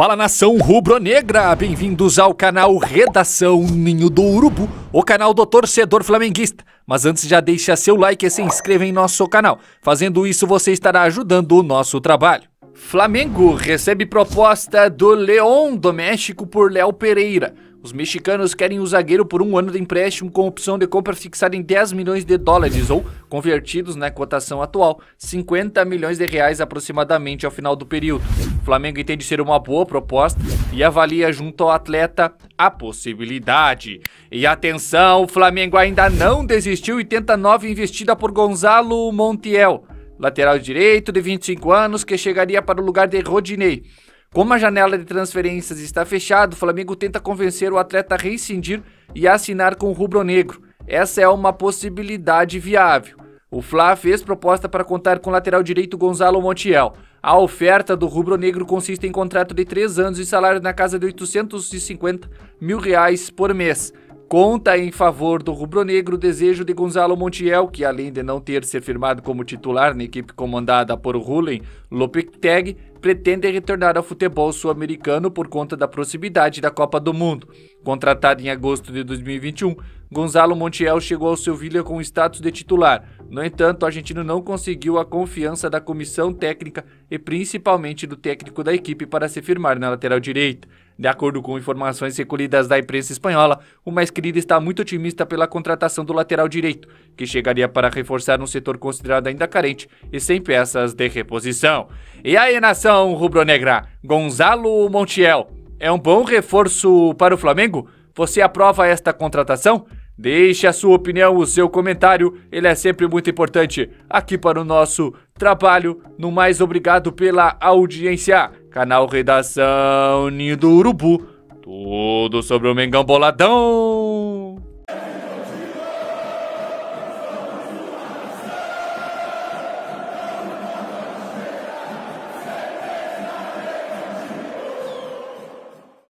Fala nação rubro-negra, bem-vindos ao canal Redação Ninho do Urubu, o canal do torcedor flamenguista. Mas antes já deixa seu like e se inscreva em nosso canal, fazendo isso você estará ajudando o nosso trabalho. Flamengo recebe proposta do León do México por Léo Pereira. Os mexicanos querem o zagueiro por um ano de empréstimo com opção de compra fixada em 10 milhões de dólares ou, convertidos na cotação atual, 50 milhões de reais aproximadamente ao final do período. O Flamengo entende ser uma boa proposta e avalia junto ao atleta a possibilidade. E atenção, o Flamengo ainda não desistiu e tenta nova investida por Gonzalo Montiel lateral direito de 25 anos, que chegaria para o lugar de Rodinei. Como a janela de transferências está fechada, o Flamengo tenta convencer o atleta a rescindir e assinar com o rubro-negro. Essa é uma possibilidade viável. O Fla fez proposta para contar com o lateral direito Gonzalo Montiel. A oferta do rubro-negro consiste em contrato de 3 anos e salário na casa de 850 mil reais por mês. Conta em favor do rubro-negro o desejo de Gonzalo Montiel, que além de não ter se firmado como titular na equipe comandada por Rulen Lopetegui, pretende retornar ao futebol sul-americano por conta da proximidade da Copa do Mundo. Contratado em agosto de 2021, Gonzalo Montiel chegou ao Sevilha com status de titular. No entanto, o argentino não conseguiu a confiança da comissão técnica e principalmente do técnico da equipe para se firmar na lateral direita. De acordo com informações recolhidas da imprensa espanhola, o mais querido está muito otimista pela contratação do lateral direito, que chegaria para reforçar um setor considerado ainda carente e sem peças de reposição. E aí, nação rubro-negra, Gonzalo Montiel, é um bom reforço para o Flamengo? Você aprova esta contratação? Deixe a sua opinião, o seu comentário, ele é sempre muito importante aqui para o nosso trabalho. No mais, obrigado pela audiência canal Redação Ninho do Urubu. Tudo sobre o Mengão Boladão.